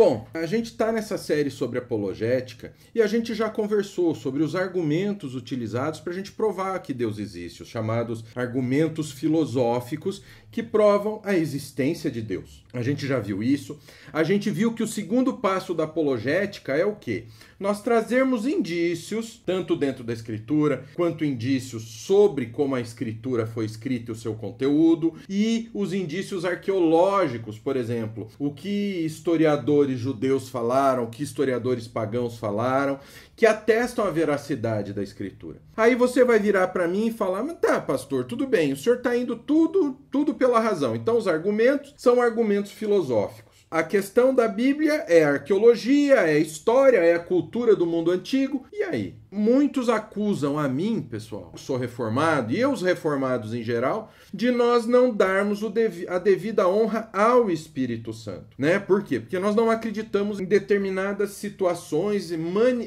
Bom, a gente está nessa série sobre apologética e a gente já conversou sobre os argumentos utilizados para a gente provar que Deus existe, os chamados argumentos filosóficos que provam a existência de Deus. A gente já viu isso. A gente viu que o segundo passo da apologética é o quê? nós trazermos indícios, tanto dentro da escritura, quanto indícios sobre como a escritura foi escrita e o seu conteúdo, e os indícios arqueológicos, por exemplo, o que historiadores judeus falaram, o que historiadores pagãos falaram, que atestam a veracidade da escritura. Aí você vai virar para mim e falar: "Mas tá, pastor, tudo bem, o senhor está indo tudo, tudo pela razão. Então os argumentos são argumentos filosóficos a questão da Bíblia é arqueologia, é história, é a cultura do mundo antigo. E aí? Muitos acusam a mim, pessoal, sou reformado e eu os reformados em geral, de nós não darmos devi a devida honra ao Espírito Santo, né? Por quê? Porque nós não acreditamos em determinadas situações e,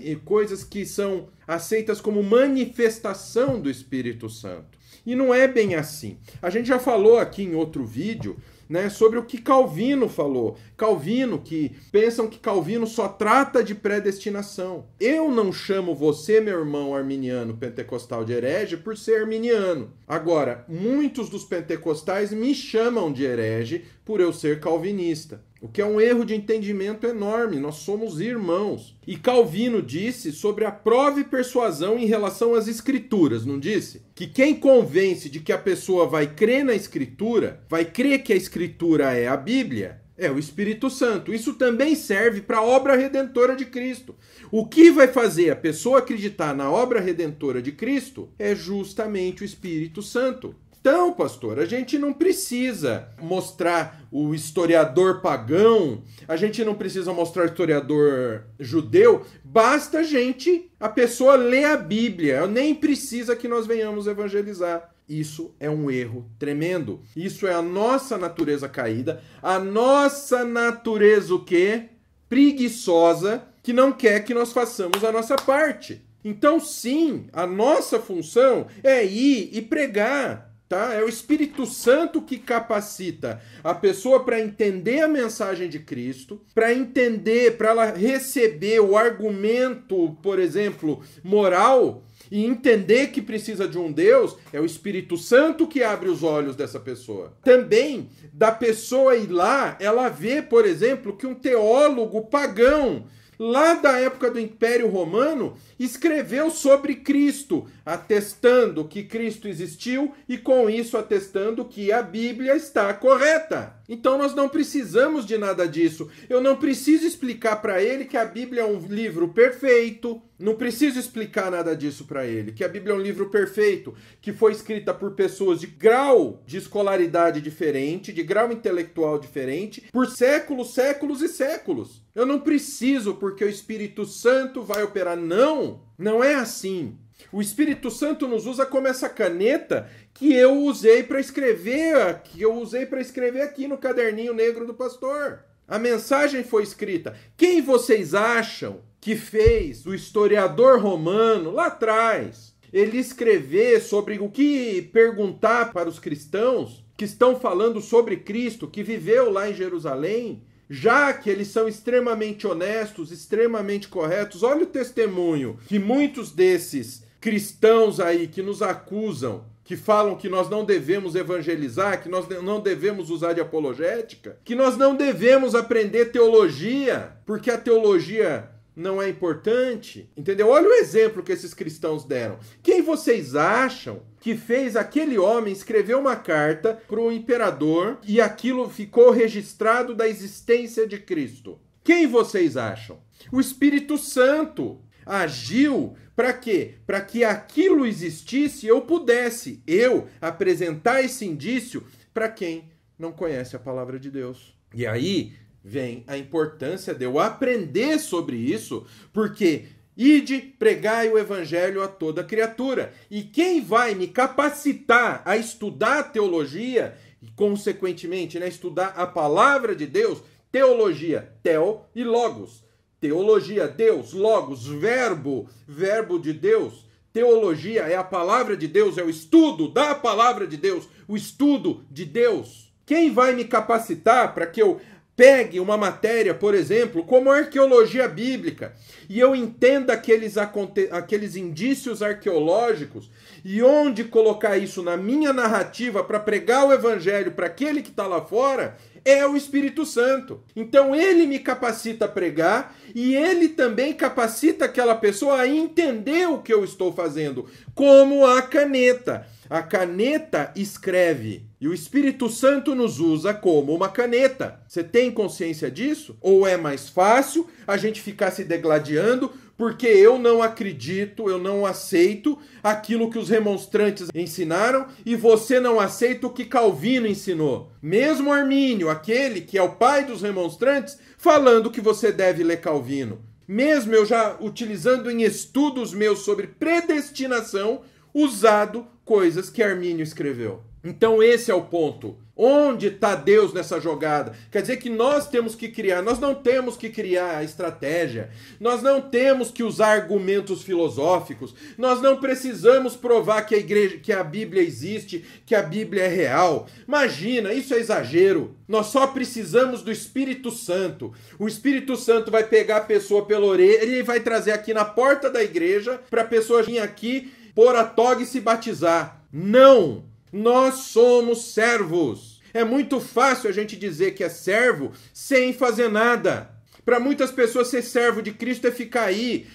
e coisas que são aceitas como manifestação do Espírito Santo. E não é bem assim. A gente já falou aqui em outro vídeo né, sobre o que Calvino falou. Calvino, que pensam que Calvino só trata de predestinação. Eu não chamo você, meu irmão arminiano pentecostal, de herege por ser arminiano. Agora, muitos dos pentecostais me chamam de herege por eu ser calvinista. O que é um erro de entendimento enorme, nós somos irmãos. E Calvino disse sobre a prova e persuasão em relação às escrituras, não disse? Que quem convence de que a pessoa vai crer na escritura, vai crer que a escritura é a Bíblia, é o Espírito Santo. Isso também serve para a obra redentora de Cristo. O que vai fazer a pessoa acreditar na obra redentora de Cristo é justamente o Espírito Santo. Então, pastor, a gente não precisa mostrar o historiador pagão, a gente não precisa mostrar o historiador judeu, basta a gente, a pessoa ler a Bíblia, nem precisa que nós venhamos evangelizar. Isso é um erro tremendo. Isso é a nossa natureza caída, a nossa natureza o quê? Preguiçosa, que não quer que nós façamos a nossa parte. Então, sim, a nossa função é ir e pregar, tá? É o Espírito Santo que capacita a pessoa para entender a mensagem de Cristo, para entender, para ela receber o argumento, por exemplo, moral e entender que precisa de um Deus, é o Espírito Santo que abre os olhos dessa pessoa. Também da pessoa ir lá, ela vê, por exemplo, que um teólogo pagão lá da época do Império Romano, escreveu sobre Cristo, atestando que Cristo existiu e com isso atestando que a Bíblia está correta. Então nós não precisamos de nada disso. Eu não preciso explicar para ele que a Bíblia é um livro perfeito não preciso explicar nada disso para ele. Que a Bíblia é um livro perfeito, que foi escrita por pessoas de grau de escolaridade diferente, de grau intelectual diferente, por séculos, séculos e séculos. Eu não preciso porque o Espírito Santo vai operar. Não! Não é assim. O Espírito Santo nos usa como essa caneta que eu usei para escrever, que eu usei para escrever aqui no caderninho negro do pastor. A mensagem foi escrita. Quem vocês acham que fez o historiador romano lá atrás ele escrever sobre o que perguntar para os cristãos que estão falando sobre Cristo, que viveu lá em Jerusalém, já que eles são extremamente honestos, extremamente corretos. Olha o testemunho que muitos desses cristãos aí que nos acusam, que falam que nós não devemos evangelizar, que nós não devemos usar de apologética, que nós não devemos aprender teologia, porque a teologia não é importante? Entendeu? Olha o exemplo que esses cristãos deram. Quem vocês acham que fez aquele homem escrever uma carta para o imperador e aquilo ficou registrado da existência de Cristo? Quem vocês acham? O Espírito Santo agiu para quê? Para que aquilo existisse, eu pudesse eu apresentar esse indício para quem não conhece a palavra de Deus. E aí, vem a importância de eu aprender sobre isso, porque Ide, pregai o evangelho a toda criatura. E quem vai me capacitar a estudar a teologia, e consequentemente, né, estudar a palavra de Deus, teologia, teo e logos. Teologia, Deus, logos, verbo, verbo de Deus. Teologia é a palavra de Deus, é o estudo da palavra de Deus, o estudo de Deus. Quem vai me capacitar para que eu pegue uma matéria, por exemplo, como arqueologia bíblica, e eu entenda aqueles, aqueles indícios arqueológicos e onde colocar isso na minha narrativa para pregar o evangelho para aquele que está lá fora. É o Espírito Santo. Então ele me capacita a pregar e ele também capacita aquela pessoa a entender o que eu estou fazendo, como a caneta. A caneta escreve e o Espírito Santo nos usa como uma caneta. Você tem consciência disso? Ou é mais fácil a gente ficar se degladiando porque eu não acredito, eu não aceito aquilo que os remonstrantes ensinaram e você não aceita o que Calvino ensinou. Mesmo Armínio, aquele que é o pai dos remonstrantes, falando que você deve ler Calvino. Mesmo eu já utilizando em estudos meus sobre predestinação, usado coisas que Armínio escreveu. Então esse é o ponto. Onde está Deus nessa jogada? Quer dizer que nós temos que criar, nós não temos que criar a estratégia, nós não temos que usar argumentos filosóficos, nós não precisamos provar que a igreja, que a Bíblia existe, que a Bíblia é real. Imagina, isso é exagero. Nós só precisamos do Espírito Santo. O Espírito Santo vai pegar a pessoa pela orelha e vai trazer aqui na porta da igreja para a pessoa vir aqui pôr a toga e se batizar. Não! Nós somos servos. É muito fácil a gente dizer que é servo sem fazer nada. Para muitas pessoas, ser servo de Cristo é ficar aí,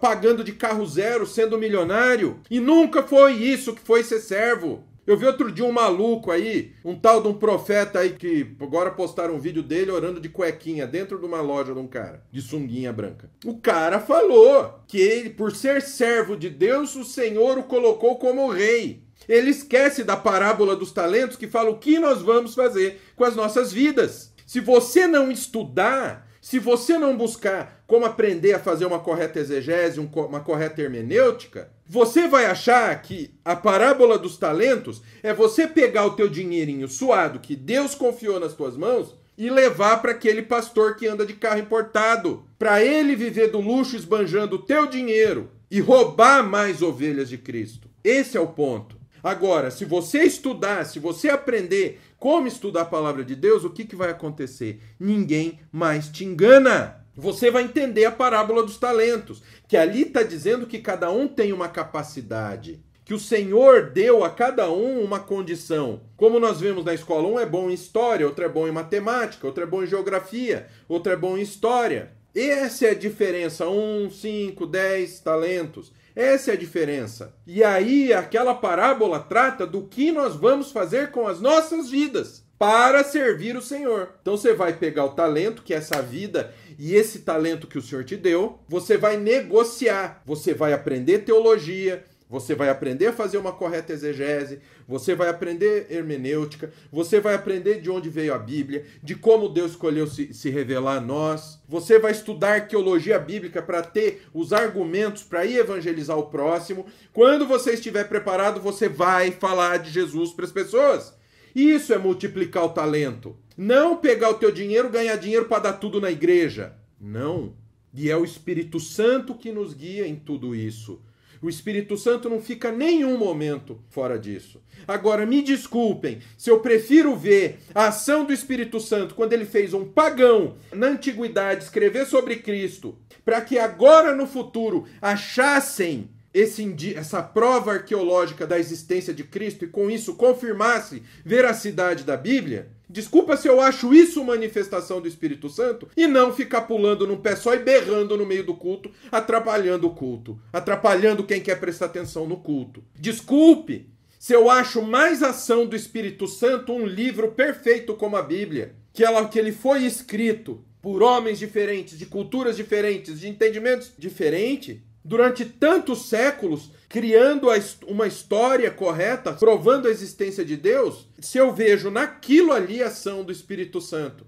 pagando de carro zero, sendo milionário. E nunca foi isso que foi ser servo. Eu vi outro dia um maluco aí, um tal de um profeta aí que agora postaram um vídeo dele orando de cuequinha dentro de uma loja de um cara, de sunguinha branca. O cara falou que ele, por ser servo de Deus, o Senhor o colocou como rei. Ele esquece da parábola dos talentos que fala o que nós vamos fazer com as nossas vidas. Se você não estudar, se você não buscar como aprender a fazer uma correta exegese, uma correta hermenêutica, você vai achar que a parábola dos talentos é você pegar o teu dinheirinho suado que Deus confiou nas tuas mãos e levar para aquele pastor que anda de carro importado, para ele viver do luxo esbanjando o teu dinheiro e roubar mais ovelhas de Cristo. Esse é o ponto. Agora, se você estudar, se você aprender como estudar a palavra de Deus, o que, que vai acontecer? Ninguém mais te engana. Você vai entender a parábola dos talentos, que ali está dizendo que cada um tem uma capacidade, que o Senhor deu a cada um uma condição. Como nós vemos na escola, um é bom em história, outro é bom em matemática, outro é bom em geografia, outro é bom em história. Essa é a diferença, um, cinco, dez talentos. Essa é a diferença. E aí, aquela parábola trata do que nós vamos fazer com as nossas vidas para servir o Senhor. Então você vai pegar o talento, que é essa vida e esse talento que o Senhor te deu, você vai negociar, você vai aprender teologia, você vai aprender a fazer uma correta exegese, você vai aprender hermenêutica, você vai aprender de onde veio a Bíblia, de como Deus escolheu se, se revelar a nós. Você vai estudar arqueologia bíblica para ter os argumentos para ir evangelizar o próximo. Quando você estiver preparado, você vai falar de Jesus para as pessoas. Isso é multiplicar o talento. Não pegar o teu dinheiro, ganhar dinheiro para dar tudo na igreja. Não. E é o Espírito Santo que nos guia em tudo isso. O Espírito Santo não fica nenhum momento fora disso. Agora, me desculpem, se eu prefiro ver a ação do Espírito Santo quando ele fez um pagão na antiguidade escrever sobre Cristo, para que agora no futuro achassem esse, essa prova arqueológica da existência de Cristo e com isso confirmasse veracidade da Bíblia, desculpa se eu acho isso manifestação do Espírito Santo e não ficar pulando num pé só e berrando no meio do culto, atrapalhando o culto, atrapalhando quem quer prestar atenção no culto. Desculpe se eu acho mais ação do Espírito Santo um livro perfeito como a Bíblia, que, ela, que ele foi escrito por homens diferentes, de culturas diferentes, de entendimentos diferentes durante tantos séculos, criando uma história correta, provando a existência de Deus, se eu vejo naquilo ali a ação do Espírito Santo,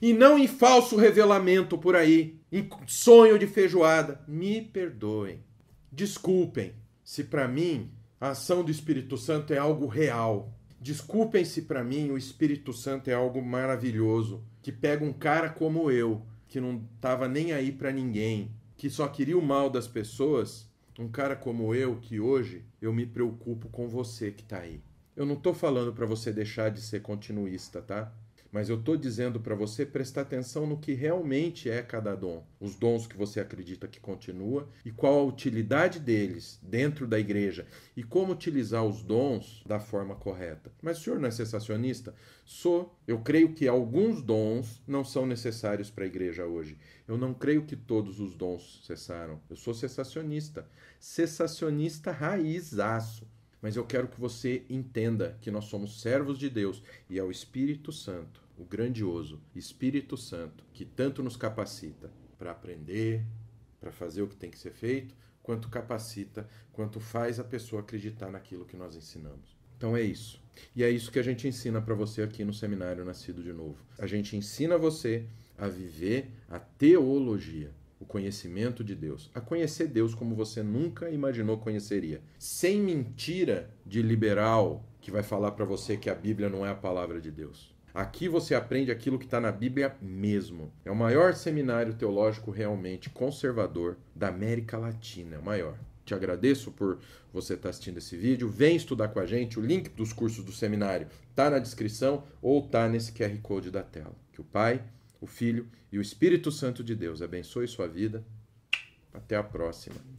e não em falso revelamento por aí, em sonho de feijoada, me perdoem. Desculpem se para mim a ação do Espírito Santo é algo real. Desculpem se para mim o Espírito Santo é algo maravilhoso, que pega um cara como eu, que não tava nem aí para ninguém, que só queria o mal das pessoas, um cara como eu, que hoje eu me preocupo com você que tá aí. Eu não tô falando para você deixar de ser continuista, tá? mas eu estou dizendo para você prestar atenção no que realmente é cada dom, os dons que você acredita que continua e qual a utilidade deles dentro da igreja e como utilizar os dons da forma correta. Mas o senhor não é sensacionista? Sou. Eu creio que alguns dons não são necessários para a igreja hoje. Eu não creio que todos os dons cessaram. Eu sou cessacionista. Cessacionista raizaço mas eu quero que você entenda que nós somos servos de Deus e é Espírito Santo o grandioso Espírito Santo, que tanto nos capacita para aprender, para fazer o que tem que ser feito, quanto capacita, quanto faz a pessoa acreditar naquilo que nós ensinamos. Então é isso. E é isso que a gente ensina para você aqui no seminário Nascido de Novo. A gente ensina você a viver a teologia, o conhecimento de Deus, a conhecer Deus como você nunca imaginou conheceria, sem mentira de liberal que vai falar para você que a Bíblia não é a palavra de Deus. Aqui você aprende aquilo que está na Bíblia mesmo. É o maior seminário teológico realmente conservador da América Latina, é o maior. Te agradeço por você estar tá assistindo esse vídeo. Vem estudar com a gente. O link dos cursos do seminário está na descrição ou está nesse QR Code da tela. Que o Pai, o Filho e o Espírito Santo de Deus abençoe sua vida. Até a próxima.